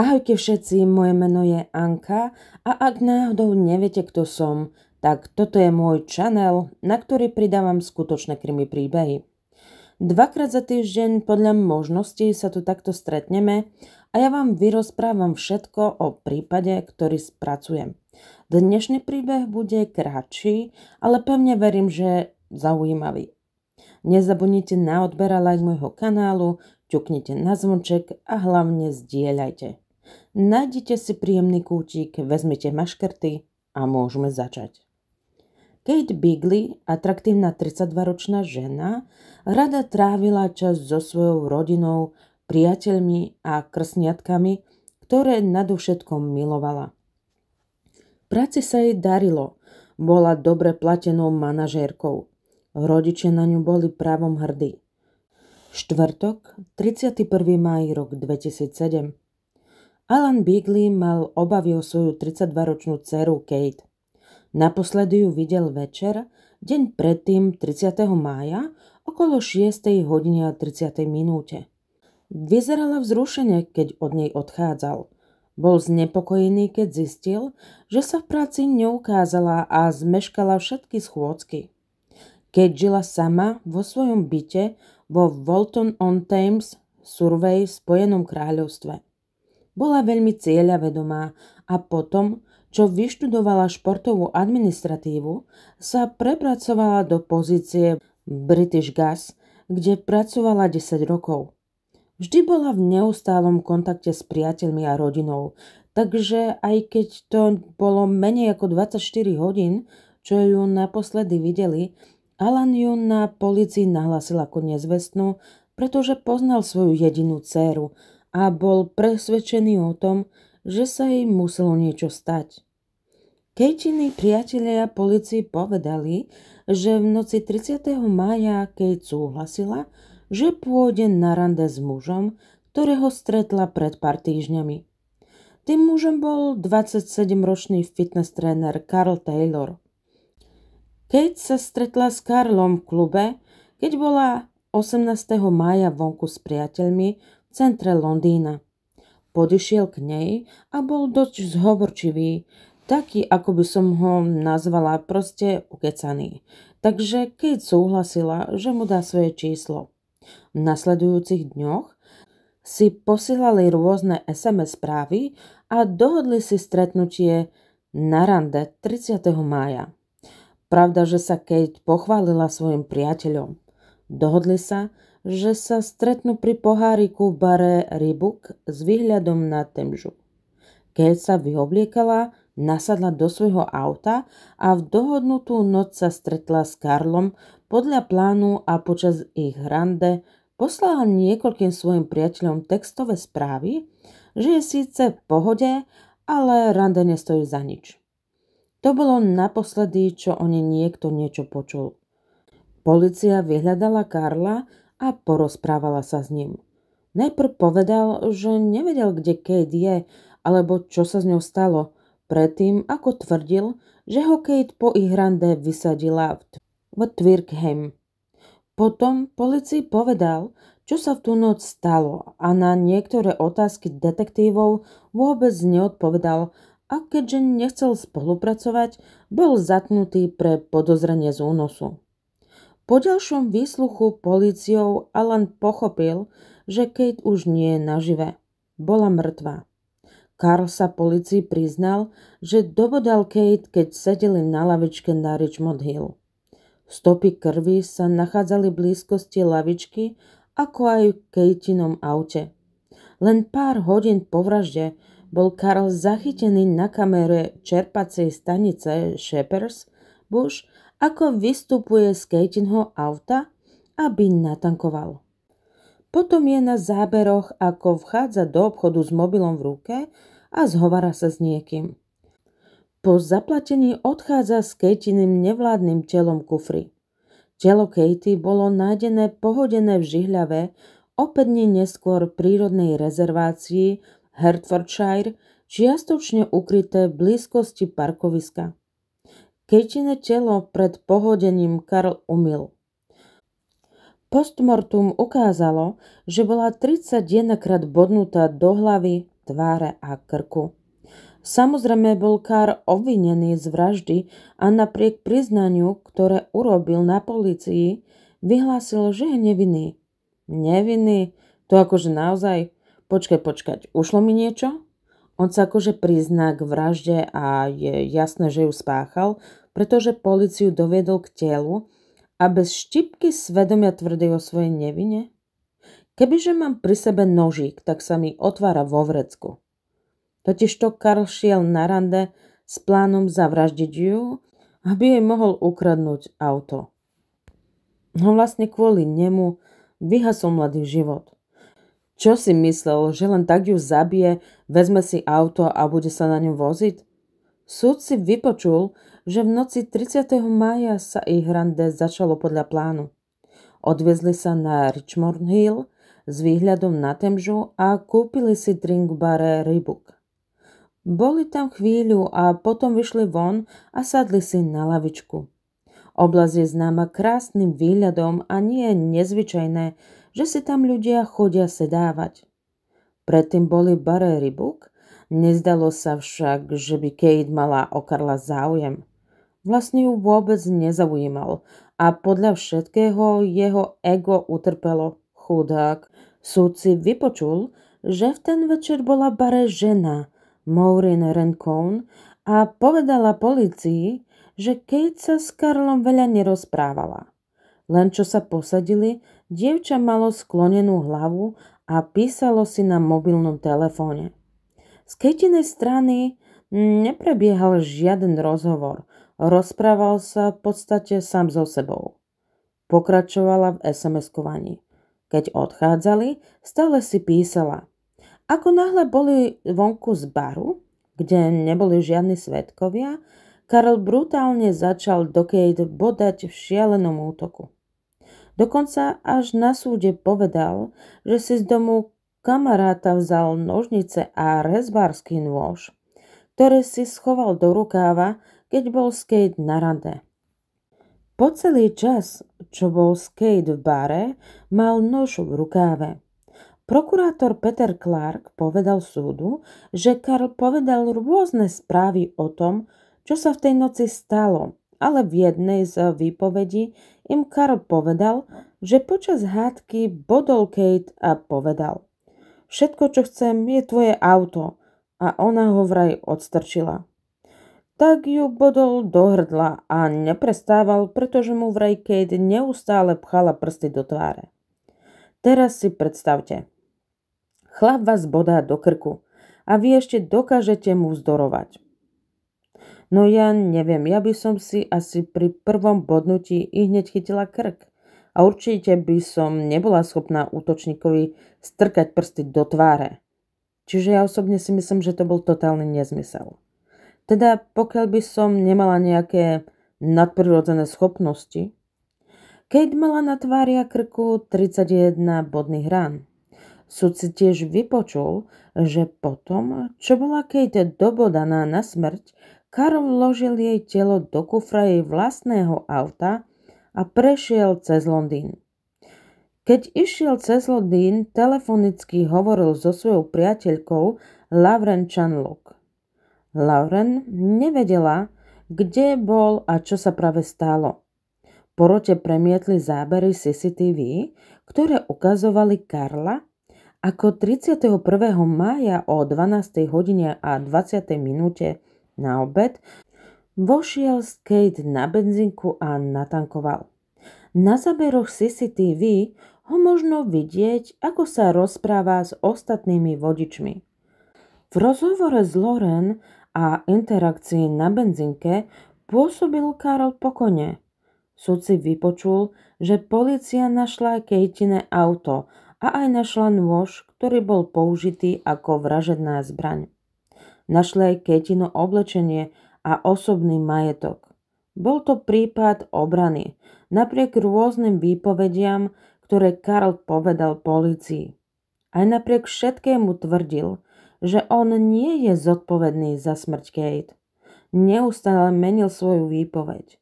Ahojte všetci, moje meno je Anka a ak náhodou neviete, kto som, tak toto je môj channel, na ktorý pridávam skutočné krimi príbehy. Dvakrát za týždeň podľa možností sa tu takto stretneme a ja vám vyrozprávam všetko o prípade, ktorý spracujem. Dnešný príbeh bude kratší, ale pevne verím, že zaujímavý. Nezabudnite na odber a like môjho kanálu, ťuknite na zvonček a hlavne zdieľajte nájdete si príjemný kútik, vezmite maškrty a môžeme začať. Kate Bigley, atraktívna 32-ročná žena, rada trávila čas so svojou rodinou, priateľmi a krsniatkami, ktoré nadovšetkom milovala. Práci sa jej darilo, bola dobre platenou manažérkou. Rodičia na ňu boli právom hrdí. Štvrtok, 31. máj rok 2007 Alan Bigley mal obavy o svoju 32-ročnú dceru Kate. Naposledy ju videl večer, deň predtým 30. mája, okolo 6. hodine a 30. minúte. Vyzerala vzrušene, keď od nej odchádzal. Bol znepokojený, keď zistil, že sa v práci neukázala a zmeškala všetky schôdzky. Keď žila sama vo svojom byte vo Walton-on-Thames, Survey, v Spojenom kráľovstve – bola veľmi cieľavedomá a potom, čo vyštudovala športovú administratívu, sa prepracovala do pozície British Gas, kde pracovala 10 rokov. Vždy bola v neustálom kontakte s priateľmi a rodinou, takže aj keď to bolo menej ako 24 hodín, čo ju naposledy videli, Alan ju na policii nahlasil ako nezvestnú, pretože poznal svoju jedinú dceru a bol presvedčený o tom, že sa jej muselo niečo stať. Kejtiny priatelia policii povedali, že v noci 30. mája Kate súhlasila, že pôjde na rande s mužom, ktorého stretla pred pár týždňami. Tým mužom bol 27-ročný fitness tréner Carl Taylor. Keď sa stretla s Karlom v klube, keď bola 18. mája vonku s priateľmi centre Londýna. Podišiel k nej a bol dosť zhovorčivý, taký, ako by som ho nazvala, proste ukecaný. Takže keď súhlasila, že mu dá svoje číslo. V nasledujúcich dňoch si posílali rôzne SMS správy a dohodli si stretnutie na rande 30. mája. Pravda, že sa Kate pochválila svojim priateľom. Dohodli sa, že sa stretnú pri poháriku bare Rybuk s výhľadom na Temžu. Keď sa vyobliekala, nasadla do svojho auta a v dohodnutú noc sa stretla s Karlom podľa plánu a počas ich rande poslala niekoľkým svojim priateľom textové správy, že je síce v pohode, ale rande nestojí za nič. To bolo naposledy, čo o nej niekto niečo počul. Polícia vyhľadala Karla a porozprávala sa s ním. Najprv povedal, že nevedel, kde Kate je, alebo čo sa s ňou stalo, predtým ako tvrdil, že ho Kate po ich rande vysadila v Twirkheim. Potom policii povedal, čo sa v tú noc stalo a na niektoré otázky detektívov vôbec neodpovedal a keďže nechcel spolupracovať, bol zatnutý pre podozrenie z únosu. Po ďalšom výsluchu policiou Alan pochopil, že Kate už nie je nažive. Bola mŕtva. Karl sa policii priznal, že dobodal Kate, keď sedeli na lavičke na Richmond Hill. Stopy krvi sa nachádzali v blízkosti lavičky, ako aj v Kejtinom aute. Len pár hodín po vražde bol Karl zachytený na kamere čerpacej stanice Shepherds Bush ako vystupuje z Kejtinho auta, aby natankoval. Potom je na záberoch, ako vchádza do obchodu s mobilom v ruke a zhovára sa s niekým. Po zaplatení odchádza s Kejtiným nevládnym telom kufry. Telo Katie bolo nájdené pohodené v žihľave o neskôr v prírodnej rezervácii Hertfordshire, čiastočne ukryté v blízkosti parkoviska. Kejčine telo pred pohodením Karl umil. Postmortum ukázalo, že bola 31 krát bodnutá do hlavy, tváre a krku. Samozrejme bol Karl obvinený z vraždy a napriek priznaniu, ktoré urobil na polícii, vyhlásil, že je nevinný. Nevinný? To akože naozaj? Počkaj, počkať, ušlo mi niečo? On sa akože prizná k vražde a je jasné, že ju spáchal, pretože policiu doviedol k telu a bez štipky svedomia tvrdí o svojej nevine? Kebyže mám pri sebe nožík, tak sa mi otvára vo vrecku. Totižto Karl šiel na rande s plánom zavraždiť ju, aby jej mohol ukradnúť auto. No vlastne kvôli nemu vyhasol mladý život. Čo si myslel, že len tak ju zabije, vezme si auto a bude sa na ňu voziť? Súd si vypočul, že v noci 30. mája sa ich rande začalo podľa plánu. Odviezli sa na Richmond Hill s výhľadom na Temžu a kúpili si drink v bare Rybuk. Boli tam chvíľu a potom vyšli von a sadli si na lavičku. Oblasť je známa krásnym výhľadom a nie je nezvyčajné, že si tam ľudia chodia sedávať. Predtým boli bare Rybuk Nezdalo sa však, že by Kate mala o Karla záujem. Vlastne ju vôbec nezaujímal a podľa všetkého jeho ego utrpelo chudák. Súd si vypočul, že v ten večer bola bare žena, Maureen Rencone a povedala policii, že Kate sa s Karlom veľa nerozprávala. Len čo sa posadili, dievča malo sklonenú hlavu a písalo si na mobilnom telefóne. Z Kejtinej strany neprebiehal žiaden rozhovor. Rozprával sa v podstate sám so sebou. Pokračovala v SMS-kovaní. Keď odchádzali, stále si písala. Ako náhle boli vonku z baru, kde neboli žiadni svetkovia, Karl brutálne začal do Kate bodať v šialenom útoku. Dokonca až na súde povedal, že si z domu Kamaráta vzal nožnice a rezbársky nôž, ktoré si schoval do rukáva, keď bol skate na rande. Po celý čas, čo bol skate v bare, mal nož v rukáve. Prokurátor Peter Clark povedal súdu, že Karl povedal rôzne správy o tom, čo sa v tej noci stalo, ale v jednej z výpovedí im Karl povedal, že počas hádky bodol Kate a povedal – Všetko, čo chcem, je tvoje auto. A ona ho vraj odstrčila. Tak ju bodol do hrdla a neprestával, pretože mu vraj Kate neustále pchala prsty do tváre. Teraz si predstavte. Chlap vás bodá do krku a vy ešte dokážete mu vzdorovať. No ja neviem, ja by som si asi pri prvom bodnutí i hneď chytila krk a určite by som nebola schopná útočníkovi strkať prsty do tváre. Čiže ja osobne si myslím, že to bol totálny nezmysel. Teda pokiaľ by som nemala nejaké nadprirodzené schopnosti, Kate mala na tvári a krku 31 bodných rán. Súd si tiež vypočul, že potom, čo bola Kate dobodaná na smrť, Karol vložil jej telo do kufra jej vlastného auta a prešiel cez Londýn. Keď išiel cez Londýn, telefonicky hovoril so svojou priateľkou Lauren Chanlock. Lauren nevedela, kde bol a čo sa práve stalo. Porote premietli zábery CCTV, ktoré ukazovali Karla, ako 31. mája o 12. hodine a 20. minúte na obed Vošiel z Kate na benzinku a natankoval. Na záberoch CCTV ho možno vidieť, ako sa rozpráva s ostatnými vodičmi. V rozhovore s Loren a interakcii na benzinke pôsobil Karol pokone. Súci vypočul, že policia našla Kejtine auto a aj našla nôž, ktorý bol použitý ako vražedná zbraň. Našla aj Kejtino oblečenie a osobný majetok. Bol to prípad obrany, napriek rôznym výpovediam, ktoré Karl povedal policii. Aj napriek všetkému tvrdil, že on nie je zodpovedný za smrť Kate. Neustále menil svoju výpoveď.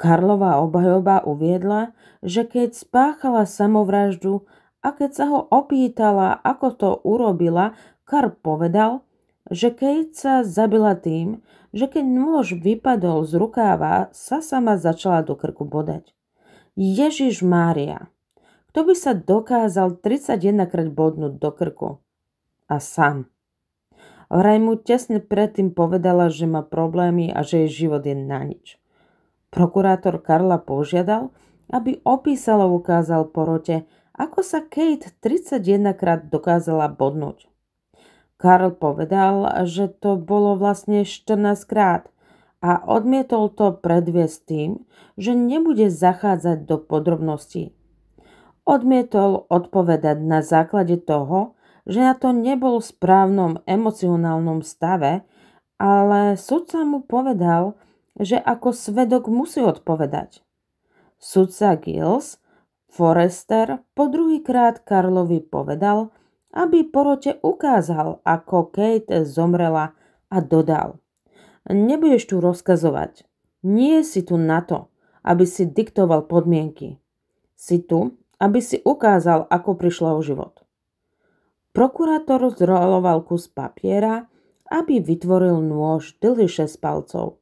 Karlová obhajoba uviedla, že keď spáchala samovraždu a keď sa ho opýtala, ako to urobila, Karl povedal, že Kate sa zabila tým, že keď nôž vypadol z rukáva, sa sama začala do krku bodať. Ježiš Mária, kto by sa dokázal 31 krát bodnúť do krku? A sám. Vraj mu tesne predtým povedala, že má problémy a že jej život je na nič. Prokurátor Karla požiadal, aby opísal a ukázal porote, ako sa Kate 31 krát dokázala bodnúť. Karl povedal, že to bolo vlastne 14 krát a odmietol to predviesť tým, že nebude zachádzať do podrobností. Odmietol odpovedať na základe toho, že na to nebol v správnom emocionálnom stave, ale sudca mu povedal, že ako svedok musí odpovedať. Sudca Gills Forrester po druhýkrát Karlovi povedal, aby porote ukázal, ako Kate zomrela a dodal. Nebudeš tu rozkazovať. Nie si tu na to, aby si diktoval podmienky. Si tu, aby si ukázal, ako prišla o život. Prokurátor zroloval kus papiera, aby vytvoril nôž dlhý s palcov.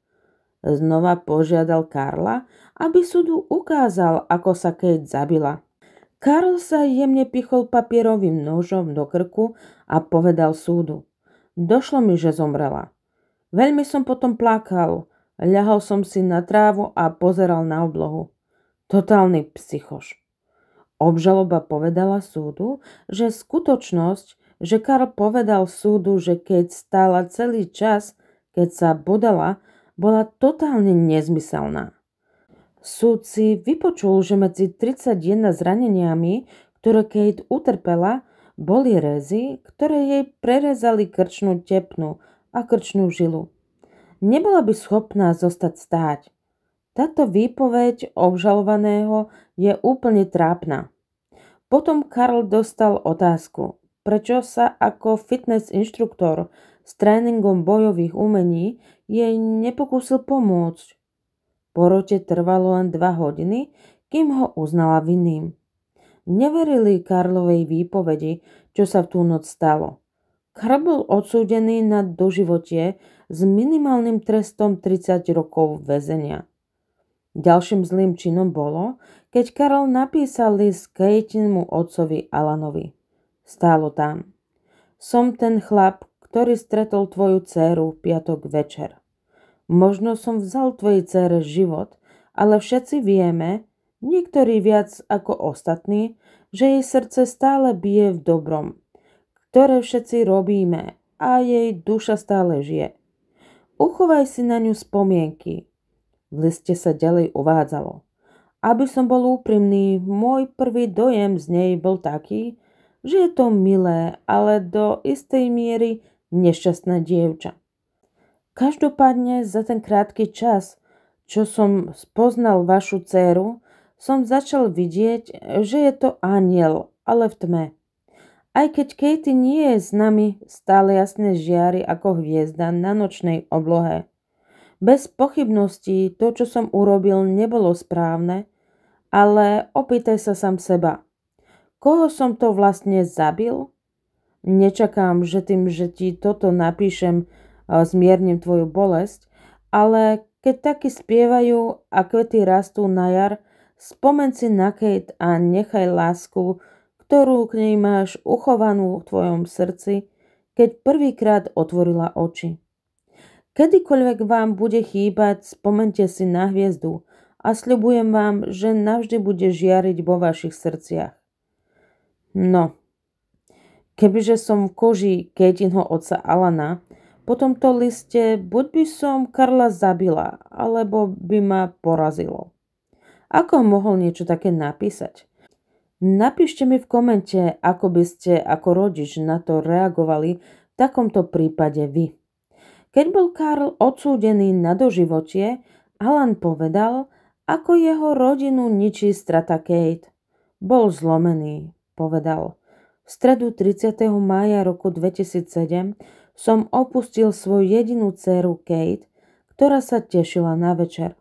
Znova požiadal Karla, aby súdu ukázal, ako sa Kate zabila – Karl sa jemne pichol papierovým nožom do krku a povedal súdu. Došlo mi, že zomrela. Veľmi som potom plakal. Ľahol som si na trávu a pozeral na oblohu. Totálny psychoš. Obžaloba povedala súdu, že skutočnosť, že Karl povedal súdu, že keď stála celý čas, keď sa bodala, bola totálne nezmyselná. Súd si vypočul, že medzi 31 zraneniami, ktoré Kate utrpela, boli rezy, ktoré jej prerezali krčnú tepnu a krčnú žilu. Nebola by schopná zostať stáť. Táto výpoveď obžalovaného je úplne trápna. Potom Karl dostal otázku, prečo sa ako fitness inštruktor s tréningom bojových umení jej nepokúsil pomôcť porote trvalo len dva hodiny, kým ho uznala vinným. Neverili Karlovej výpovedi, čo sa v tú noc stalo. Krab bol odsúdený na doživotie s minimálnym trestom 30 rokov väzenia. Ďalším zlým činom bolo, keď Karol napísal list Kejtinmu otcovi Alanovi. Stálo tam. Som ten chlap, ktorý stretol tvoju dceru piatok večer. Možno som vzal tvojej cere život, ale všetci vieme, niektorí viac ako ostatní, že jej srdce stále bije v dobrom, ktoré všetci robíme a jej duša stále žije. Uchovaj si na ňu spomienky. V liste sa ďalej uvádzalo. Aby som bol úprimný, môj prvý dojem z nej bol taký, že je to milé, ale do istej miery nešťastná dievča. Každopádne za ten krátky čas, čo som spoznal vašu dceru, som začal vidieť, že je to aniel, ale v tme. Aj keď Katie nie je s nami, stále jasné žiary ako hviezda na nočnej oblohe. Bez pochybností to, čo som urobil, nebolo správne, ale opýtaj sa sám seba. Koho som to vlastne zabil? Nečakám, že tým, že ti toto napíšem, zmiernim tvoju bolesť, ale keď taky spievajú a kvety rastú na jar, spomen si na Kate a nechaj lásku, ktorú k nej máš uchovanú v tvojom srdci, keď prvýkrát otvorila oči. Kedykoľvek vám bude chýbať, spomente si na hviezdu a sľubujem vám, že navždy bude žiariť vo vašich srdciach. No, kebyže som v koži Kejtinho otca Alana, po tomto liste buď by som Karla zabila, alebo by ma porazilo. Ako mohol niečo také napísať? Napíšte mi v komente, ako by ste ako rodič na to reagovali v takomto prípade vy. Keď bol Karl odsúdený na doživotie, Alan povedal, ako jeho rodinu ničí strata Kate. Bol zlomený, povedal. V stredu 30. mája roku 2007 som opustil svoju jedinú dceru Kate, ktorá sa tešila na večer.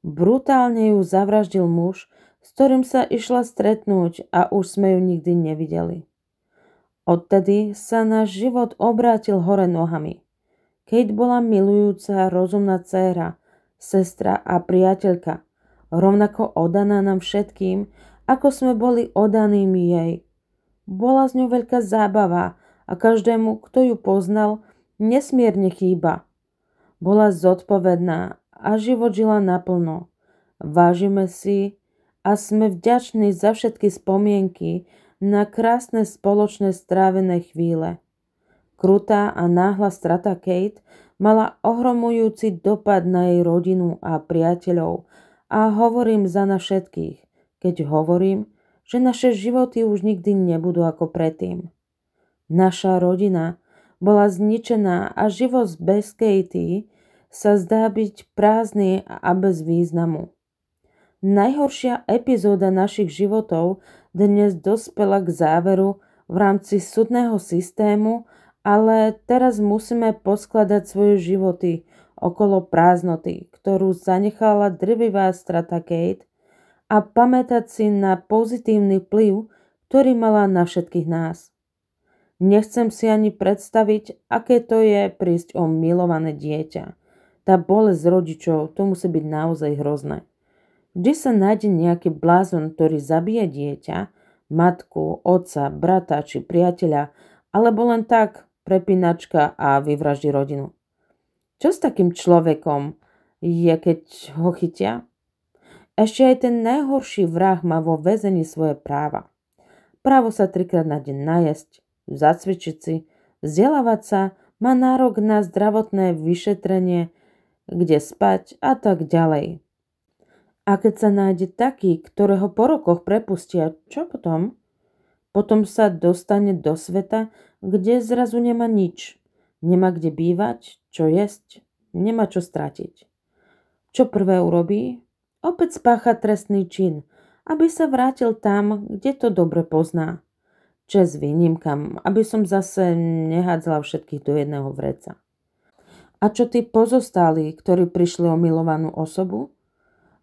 Brutálne ju zavraždil muž, s ktorým sa išla stretnúť a už sme ju nikdy nevideli. Odtedy sa náš život obrátil hore nohami. Kate bola milujúca, rozumná dcéra, sestra a priateľka, rovnako odaná nám všetkým, ako sme boli odanými jej. Bola z ňou veľká zábava a každému, kto ju poznal, nesmierne chýba. Bola zodpovedná a život žila naplno. Vážime si a sme vďační za všetky spomienky na krásne spoločné strávené chvíle. Krutá a náhla strata Kate mala ohromujúci dopad na jej rodinu a priateľov a hovorím za na všetkých, keď hovorím, že naše životy už nikdy nebudú ako predtým. Naša rodina bola zničená a život bez Katie sa zdá byť prázdny a bez významu. Najhoršia epizóda našich životov dnes dospela k záveru v rámci súdneho systému, ale teraz musíme poskladať svoje životy okolo prázdnoty, ktorú zanechala drvivá strata Kate a pamätať si na pozitívny vplyv, ktorý mala na všetkých nás. Nechcem si ani predstaviť, aké to je prísť o milované dieťa. Tá bolesť rodičov, to musí byť naozaj hrozné. Vždy sa nájde nejaký blázon, ktorý zabije dieťa, matku, otca, brata či priateľa, alebo len tak prepínačka a vyvraždí rodinu. Čo s takým človekom je, keď ho chytia? Ešte aj ten najhorší vrah má vo väzení svoje práva. Právo sa trikrát na deň najesť, zacvičiť si, vzdelávať sa, má nárok na zdravotné vyšetrenie, kde spať a tak ďalej. A keď sa nájde taký, ktorého po rokoch prepustia, čo potom? Potom sa dostane do sveta, kde zrazu nemá nič. Nemá kde bývať, čo jesť, nemá čo stratiť. Čo prvé urobí? Opäť spácha trestný čin, aby sa vrátil tam, kde to dobre pozná čes výnimkám, aby som zase nehádzala všetkých do jedného vreca. A čo tí pozostali, ktorí prišli o milovanú osobu?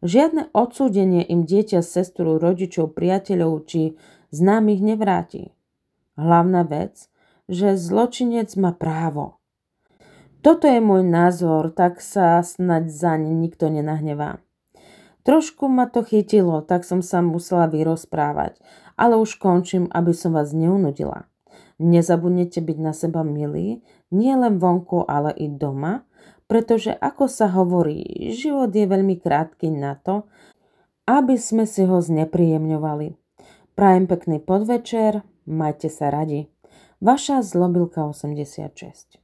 Žiadne odsúdenie im dieťa, sestru, rodičov, priateľov či známych nevráti. Hlavná vec, že zločinec má právo. Toto je môj názor, tak sa snaď ne nikto nenahnevá. Trošku ma to chytilo, tak som sa musela vyrozprávať, ale už končím, aby som vás neunudila. Nezabudnete byť na seba milí, nielen vonku, ale i doma, pretože ako sa hovorí, život je veľmi krátky na to, aby sme si ho znepríjemňovali. Prajem pekný podvečer, majte sa radi. Vaša zlobilka 86.